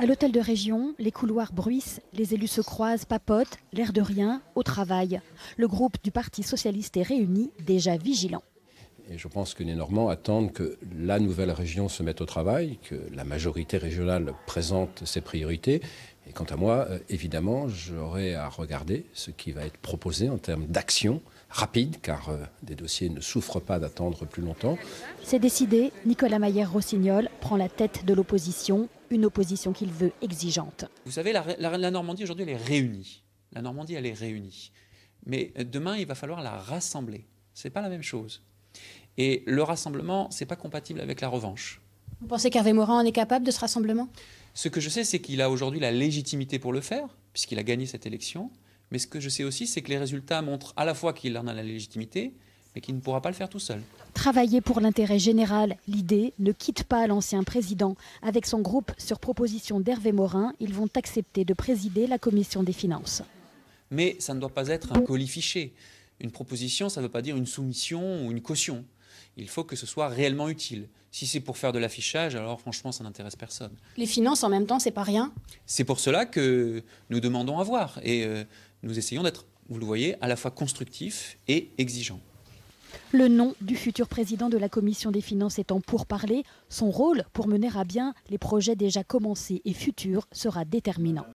À l'hôtel de région, les couloirs bruissent, les élus se croisent, papotent, l'air de rien, au travail. Le groupe du Parti socialiste est réuni, déjà vigilant. je pense que les Normands attendent que la nouvelle région se mette au travail, que la majorité régionale présente ses priorités. Et quant à moi, euh, évidemment, j'aurai à regarder ce qui va être proposé en termes d'action rapide, car euh, des dossiers ne souffrent pas d'attendre plus longtemps. C'est décidé, Nicolas Maillère-Rossignol prend la tête de l'opposition une opposition qu'il veut exigeante. Vous savez, la, Normandie aujourd'hui, elle est réunie. La Normandie, elle est réunie. Mais demain, il va falloir la rassembler. C'est pas la même chose. Et le rassemblement, c'est pas compatible avec la revanche. Vous pensez qu'Hervé Morin en est capable de ce rassemblement Ce que je sais, c'est qu'il a aujourd'hui la légitimité pour le faire, puisqu'il a gagné cette élection. Mais ce que je sais aussi, c'est que les résultats montrent à la fois qu'il en a la légitimité, mais qui ne pourra pas le faire tout seul. Travailler pour l'intérêt général, l'idée ne quitte pas l'ancien président. Avec son groupe, sur proposition d'Hervé Morin, ils vont accepter de présider la commission des finances. Mais ça ne doit pas être un colifichet. Une proposition, ça ne veut pas dire une soumission ou une caution. Il faut que ce soit réellement utile. Si c'est pour faire de l'affichage, alors franchement, ça n'intéresse personne. Les finances, en même temps, c'est pas rien. C'est pour cela que nous demandons à voir et euh, nous essayons d'être, vous le voyez, à la fois constructifs et exigeants. Le nom du futur président de la Commission des finances étant pour parler, son rôle pour mener à bien les projets déjà commencés et futurs sera déterminant.